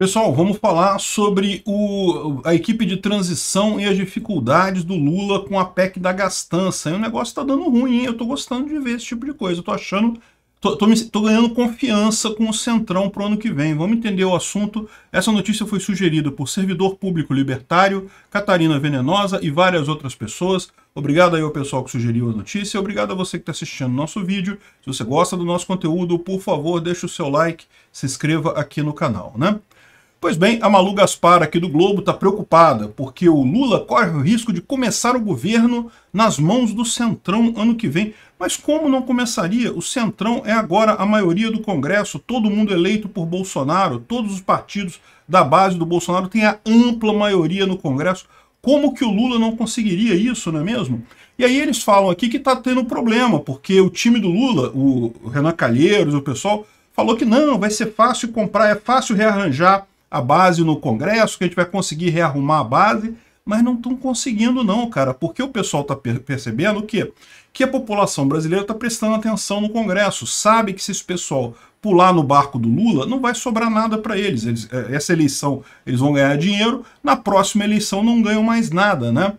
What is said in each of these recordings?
Pessoal, vamos falar sobre o, a equipe de transição e as dificuldades do Lula com a PEC da gastança. E é o negócio está dando ruim, hein? eu estou gostando de ver esse tipo de coisa. Estou achando. estou ganhando confiança com o Centrão pro ano que vem. Vamos entender o assunto. Essa notícia foi sugerida por servidor público libertário, Catarina Venenosa e várias outras pessoas. Obrigado aí ao pessoal que sugeriu a notícia. Obrigado a você que está assistindo nosso vídeo. Se você gosta do nosso conteúdo, por favor, deixe o seu like, se inscreva aqui no canal, né? Pois bem, a Malu Gaspar aqui do Globo está preocupada porque o Lula corre o risco de começar o governo nas mãos do Centrão ano que vem. Mas como não começaria? O Centrão é agora a maioria do Congresso, todo mundo eleito por Bolsonaro, todos os partidos da base do Bolsonaro têm a ampla maioria no Congresso. Como que o Lula não conseguiria isso, não é mesmo? E aí eles falam aqui que está tendo problema, porque o time do Lula, o Renan Calheiros, o pessoal, falou que não, vai ser fácil comprar, é fácil rearranjar a base no Congresso, que a gente vai conseguir rearrumar a base, mas não estão conseguindo não, cara, porque o pessoal está per percebendo quê que a população brasileira está prestando atenção no Congresso, sabe que se esse pessoal pular no barco do Lula, não vai sobrar nada para eles. eles. É, essa eleição eles vão ganhar dinheiro, na próxima eleição não ganham mais nada, né?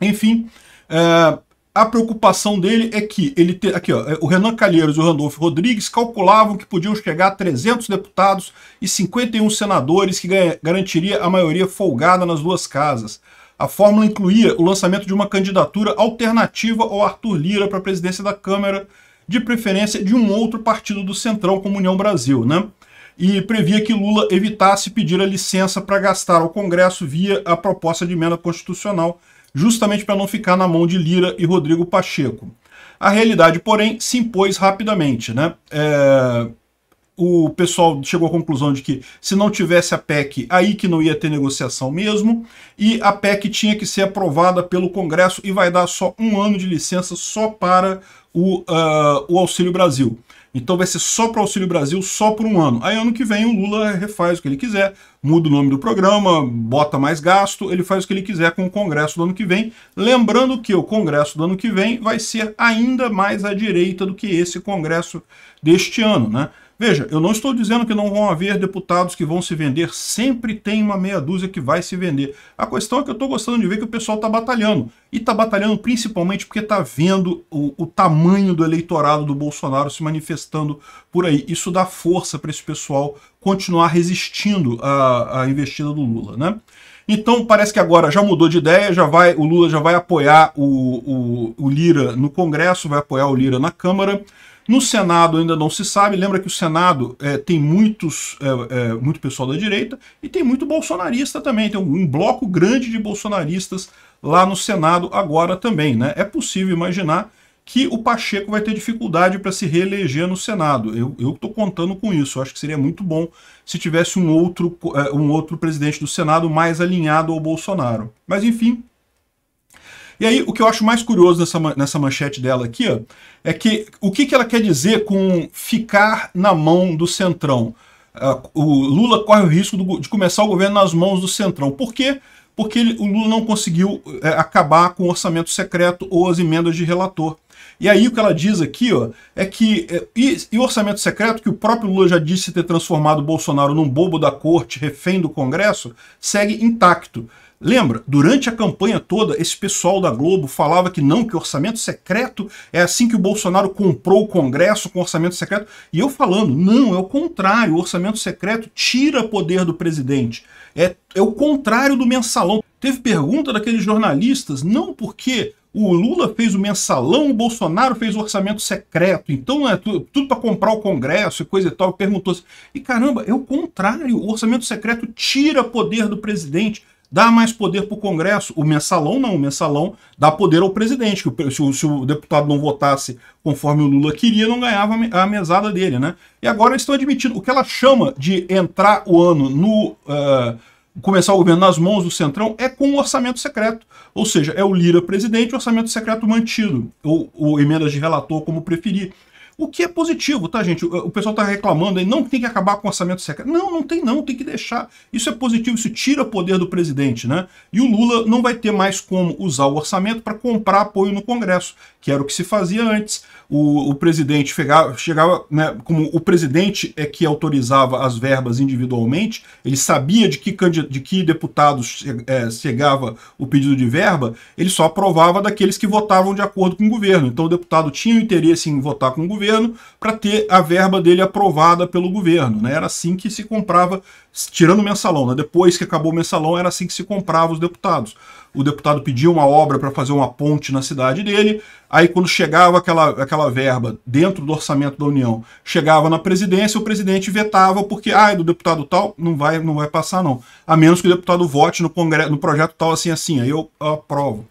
Enfim, é, a preocupação dele é que ele te, aqui, ó, é, o Renan Calheiros e o Randolfo Rodrigues calculavam que podiam chegar a 300 deputados e 51 senadores, que ganha, garantiria a maioria folgada nas duas casas. A fórmula incluía o lançamento de uma candidatura alternativa ao Arthur Lira para a presidência da Câmara, de preferência de um outro partido do Centrão, como União Brasil, né? E previa que Lula evitasse pedir a licença para gastar ao Congresso via a proposta de emenda constitucional justamente para não ficar na mão de Lira e Rodrigo Pacheco. A realidade, porém, se impôs rapidamente. Né? É... O pessoal chegou à conclusão de que se não tivesse a PEC, aí que não ia ter negociação mesmo, e a PEC tinha que ser aprovada pelo Congresso e vai dar só um ano de licença só para o, uh, o Auxílio Brasil. Então vai ser só para o Auxílio Brasil, só por um ano. Aí ano que vem o Lula refaz o que ele quiser, muda o nome do programa, bota mais gasto, ele faz o que ele quiser com o Congresso do ano que vem. Lembrando que o Congresso do ano que vem vai ser ainda mais à direita do que esse Congresso deste ano, né? Veja, eu não estou dizendo que não vão haver deputados que vão se vender, sempre tem uma meia dúzia que vai se vender. A questão é que eu estou gostando de ver que o pessoal está batalhando. E está batalhando principalmente porque está vendo o, o tamanho do eleitorado do Bolsonaro se manifestando por aí. Isso dá força para esse pessoal continuar resistindo à, à investida do Lula, né? Então parece que agora já mudou de ideia, já vai, o Lula já vai apoiar o, o, o Lira no Congresso, vai apoiar o Lira na Câmara. No Senado ainda não se sabe, lembra que o Senado é, tem muitos, é, é, muito pessoal da direita e tem muito bolsonarista também, tem um, bloco grande de bolsonaristas lá no Senado agora também. Né? É possível imaginar que o Pacheco vai ter dificuldade para se reeleger no Senado. Eu estou contando com isso. Eu acho que seria muito bom se tivesse um outro, é, um outro presidente do Senado mais alinhado ao Bolsonaro. Mas enfim, e aí, o que eu acho mais curioso nessa, nessa manchete dela aqui, ó, é que o que, que ela quer dizer com ficar na mão do Centrão? Uh, o Lula corre o risco do, de começar o governo nas mãos do Centrão. Por quê? Porque ele, o Lula não conseguiu é, acabar com o orçamento secreto ou as emendas de relator. E aí o que ela diz aqui ó, é que é, e, o orçamento secreto, que o próprio Lula já disse ter transformado Bolsonaro num bobo da corte, refém do Congresso, segue intacto. Lembra, durante a campanha toda, esse pessoal da Globo falava que não, que orçamento secreto é assim que o Bolsonaro comprou o Congresso com orçamento secreto. E eu falando, não, é o contrário, o orçamento secreto tira poder do presidente. É, é o contrário do mensalão. Teve pergunta daqueles jornalistas, não porque o Lula fez o mensalão, o Bolsonaro fez o orçamento secreto, então é tudo, tudo para comprar o Congresso e coisa e tal. Perguntou-se, e caramba, é o contrário, o orçamento secreto tira poder do presidente. Dá mais poder para o Congresso. O mensalão não. O mensalão dá poder ao presidente. Que se, o, se o deputado não votasse conforme o Lula queria, não ganhava a mesada dele, né? E agora eles estão admitindo o que ela chama de entrar o ano no. Uh, começar o governo nas mãos do Centrão é com o orçamento secreto. Ou seja, é o Lira presidente, orçamento secreto mantido, ou, ou emendas de relator, como preferir. O que é positivo, tá, gente? O, pessoal tá reclamando aí, não tem que acabar com o orçamento secreto. Não, não tem não, tem que deixar. Isso é positivo, isso tira o poder do presidente, né? E o Lula não vai ter mais como usar o orçamento para comprar apoio no Congresso, que era o que se fazia antes. O, o presidente chegava, chegava né, como o presidente é que autorizava as verbas individualmente, ele sabia de que, de que deputados é, chegava o pedido de verba, ele só aprovava daqueles que votavam de acordo com o governo. Então o deputado tinha o interesse em votar com o governo, governo para ter a verba dele aprovada pelo governo. Né? Era assim que se comprava, tirando o mensalão. Né? Depois que acabou o mensalão, era assim que se comprava os deputados. O deputado pedia uma obra para fazer uma ponte na cidade dele, aí quando chegava aquela, aquela verba dentro do orçamento da União, chegava na presidência, o presidente vetava porque, ah, é do deputado tal, não vai, não vai passar não. A menos que o deputado vote no, congresso, no projeto tal assim, assim, aí eu aprovo.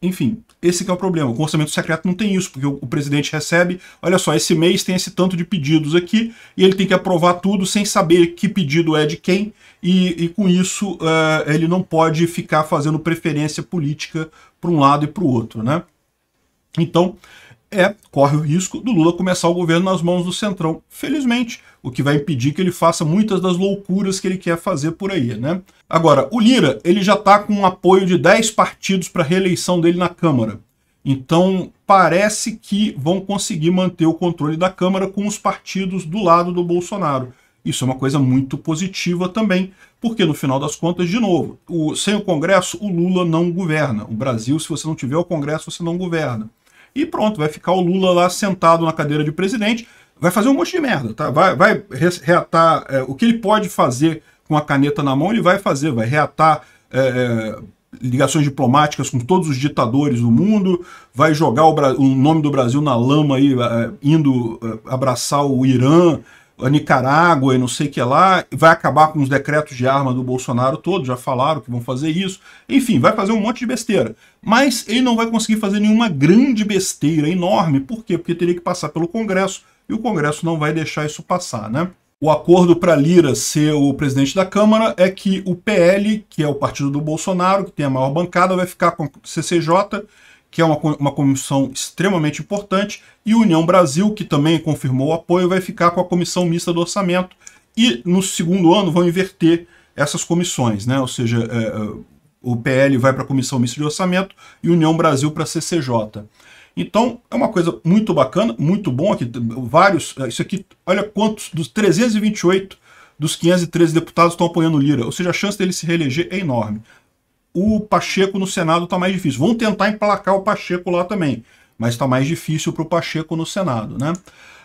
Enfim, esse é o problema. O orçamento secreto não tem isso, porque o, o presidente recebe, olha só, esse mês tem esse tanto de pedidos aqui, e ele tem que aprovar tudo sem saber que pedido é de quem, e, e com isso uh, ele não pode ficar fazendo preferência política para um lado e para o outro, né? Então, é, corre o risco do Lula começar o governo nas mãos do Centrão, felizmente, o que vai impedir que ele faça muitas das loucuras que ele quer fazer por aí, né? Agora, o Lira, ele já está com um apoio de 10 partidos para a reeleição dele na Câmara. Então, parece que vão conseguir manter o controle da Câmara com os partidos do lado do Bolsonaro. Isso é uma coisa muito positiva também, porque no final das contas, de novo, o, sem o Congresso, o Lula não governa. O Brasil, se você não tiver o Congresso, você não governa e pronto, vai ficar o Lula lá sentado na cadeira de presidente, vai fazer um monte de merda, tá? Vai, vai reatar é, o que ele pode fazer com a caneta na mão, ele vai fazer, vai reatar é, é ligações diplomáticas com todos os ditadores do mundo, vai jogar o, o nome do Brasil na lama aí, é, indo é, abraçar o Irã, a Nicarágua e não sei o que lá, vai acabar com os decretos de arma do Bolsonaro todos, já falaram que vão fazer isso. Enfim, vai fazer um monte de besteira. Mas ele não vai conseguir fazer nenhuma grande besteira enorme, por quê? Porque teria que passar pelo Congresso, e o Congresso não vai deixar isso passar, né? O acordo para Lira ser o presidente da Câmara é que o PL, que é o partido do Bolsonaro, que tem a maior bancada, vai ficar com o CCJ que é uma, uma comissão extremamente importante, e União Brasil, que também confirmou o apoio, vai ficar com a comissão mista do orçamento. E no segundo ano vão inverter essas comissões, né? ou seja, é, é o PL vai para a comissão mista de orçamento e União Brasil para a CCJ. Então, é uma coisa muito bacana, muito bom aqui, vários, é, isso aqui, olha quantos, dos 328 dos 513 deputados estão apoiando Lira, ou seja, a chance dele se reeleger é enorme. O Pacheco no Senado está mais difícil. Vão tentar emplacar o Pacheco lá também, mas está mais difícil para o Pacheco no Senado, né?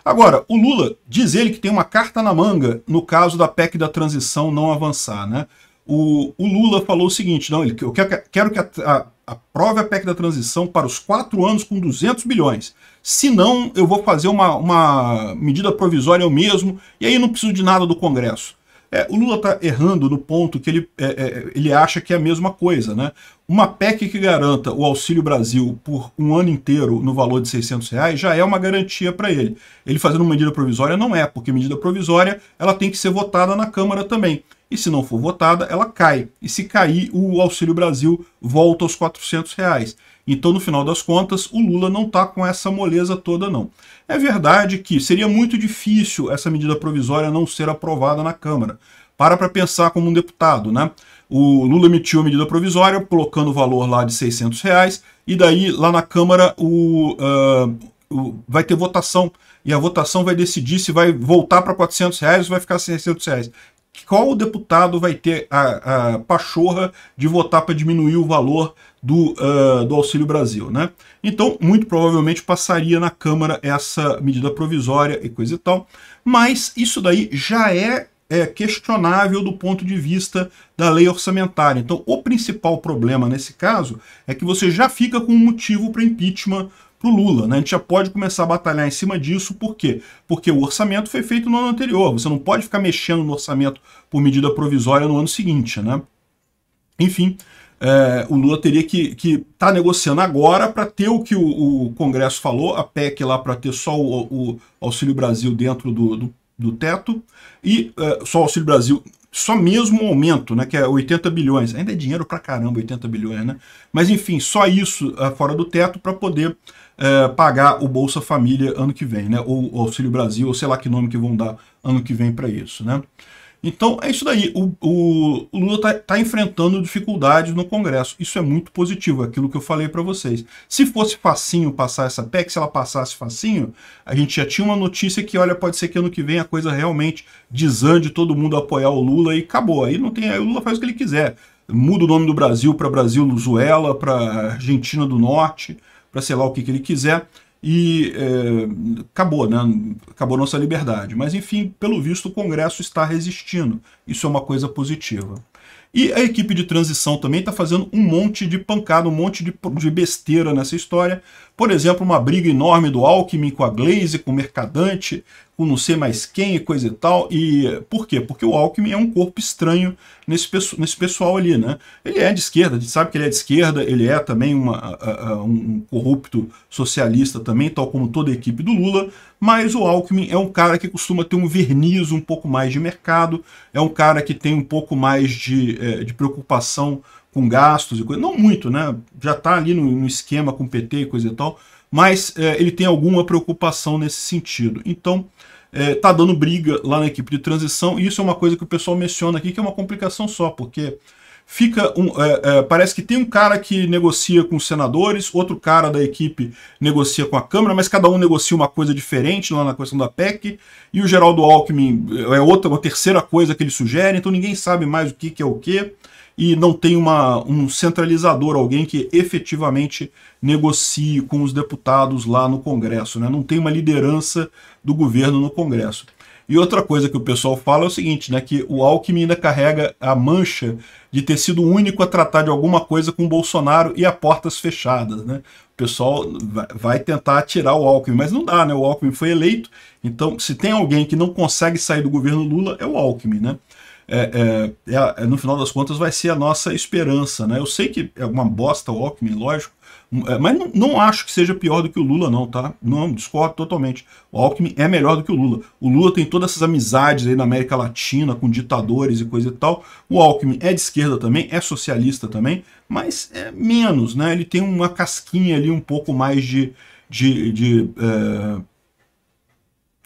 Agora, o Lula diz ele que tem uma carta na manga no caso da PEC da transição não avançar, né? O, o Lula falou o seguinte, não, ele, eu quero, quero que a, a, aprove a PEC da transição para os quatro anos com 200 bilhões. Se não, eu vou fazer uma, uma medida provisória eu mesmo, e aí não preciso de nada do Congresso. É, o Lula está errando no ponto que ele, é, é, ele acha que é a mesma coisa. Né? Uma PEC que garanta o Auxílio Brasil por um ano inteiro no valor de 600 reais já é uma garantia para ele. Ele fazendo uma medida provisória não é, porque medida provisória ela tem que ser votada na Câmara também. E se não for votada, ela cai. E se cair, o Auxílio Brasil volta aos 400 reais. Então, no final das contas, o Lula não está com essa moleza toda, não. É verdade que seria muito difícil essa medida provisória não ser aprovada na Câmara. Para para pensar como um deputado, né? O Lula emitiu a medida provisória, colocando o valor lá de 600 reais, e daí, lá na Câmara, o... Uh, vai ter votação e a votação vai decidir se vai voltar para 400 reais ou vai ficar 600 reais. Qual deputado vai ter a, a pachorra de votar para diminuir o valor do, uh, do Auxílio Brasil. Né? Então, muito provavelmente passaria na Câmara essa medida provisória e coisa e tal, mas isso daí já é, é questionável do ponto de vista da lei orçamentária. Então, o principal problema nesse caso é que você já fica com um motivo para impeachment para o Lula. Né? A gente já pode começar a batalhar em cima disso, por quê? Porque o orçamento foi feito no ano anterior. Você não pode ficar mexendo no orçamento por medida provisória no ano seguinte. Né? Enfim, é, o Lula teria que estar que tá negociando agora para ter o que o, o, Congresso falou, a PEC lá para ter só o, o, Auxílio Brasil dentro do, do, do teto, e é, só o Auxílio Brasil, só mesmo o aumento, né, que é 80 bilhões, ainda é dinheiro para caramba 80 bilhões, né? Mas enfim, só isso é, fora do teto para poder é, pagar o Bolsa Família ano que vem, né? Ou o Auxílio Brasil, ou sei lá que nome que vão dar ano que vem para isso, né? Então é isso daí. O, o, o Lula está tá enfrentando dificuldades no Congresso. Isso é muito positivo, aquilo que eu falei para vocês. Se fosse facinho passar essa PEC, se ela passasse facinho, a gente já tinha uma notícia que, olha, pode ser que ano que vem a coisa realmente desande, todo mundo apoiar o Lula e acabou. Aí não tem. Aí o Lula faz o que ele quiser. Muda o nome do Brasil para Brasil Luzuela, para Argentina do Norte, para sei lá o que, que ele quiser e é, acabou, né? Acabou nossa liberdade. Mas, enfim, pelo visto, o Congresso está resistindo. Isso é uma coisa positiva. E a equipe de transição também está fazendo um monte de pancada, um monte de, de, besteira nessa história. Por exemplo, uma briga enorme do Alckmin com a Glaze, com o Mercadante, com não sei mais quem e coisa e tal. E por quê? Porque o Alckmin é um corpo estranho nesse, nesse pessoal ali, né? Ele é de esquerda, a gente sabe que ele é de esquerda, ele é também uma, a, a, um corrupto socialista também, tal como toda a equipe do Lula, mas o Alckmin é um cara que costuma ter um verniz um pouco mais de mercado, é um cara que tem um pouco mais de, eh, de preocupação com gastos e coisa, não muito, né? Já tá ali no, no esquema com o PT e coisa e tal, mas é, ele tem alguma preocupação nesse sentido. Então, é, tá dando briga lá na equipe de transição, e isso é uma coisa que o pessoal menciona aqui, que é uma complicação só, porque fica um, é, é, parece que tem um cara que negocia com os senadores, outro cara da equipe negocia com a Câmara, mas cada um negocia uma coisa diferente lá na questão da PEC, e o Geraldo Alckmin é, é outra, uma terceira coisa que ele sugere, então ninguém sabe mais o que, que é o que e não tem uma, um centralizador, alguém que efetivamente negocie com os deputados lá no Congresso, né? não tem uma liderança do governo no Congresso. E outra coisa que o pessoal fala é o seguinte, né, que o Alckmin ainda carrega a mancha de ter sido o único a tratar de alguma coisa com o Bolsonaro e a portas fechadas, né? O pessoal vai tentar tirar o Alckmin, mas não dá, né? O Alckmin foi eleito, então se tem alguém que não consegue sair do governo Lula é o Alckmin, né? É é, é, é, no final das contas vai ser a nossa esperança. Né? Eu sei que é uma bosta o Alckmin, lógico, hum, é, mas não, não, acho que seja pior do que o Lula, não, tá? Não, discordo totalmente. O Alckmin é melhor do que o Lula. O Lula tem todas essas amizades aí na América Latina, com ditadores e coisa e tal. O Alckmin é de esquerda também, é socialista também, mas é menos, né? Ele tem uma casquinha ali um pouco mais de. de, de é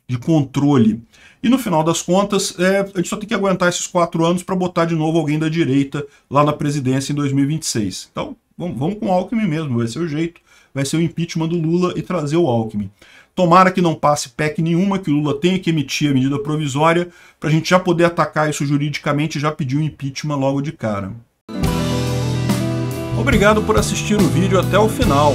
de controle. E no final das contas, é, a gente só tem que aguentar esses quatro anos para botar de novo alguém da direita lá na presidência em 2026. Então, vamos, vamos com o Alckmin mesmo, vai ser o jeito. Vai ser o impeachment do Lula e trazer o Alckmin. Tomara que não passe PEC nenhuma, que o Lula tenha que emitir a medida provisória, para a gente já poder atacar isso juridicamente e já pedir o um impeachment logo de cara. Obrigado por assistir o vídeo até o final.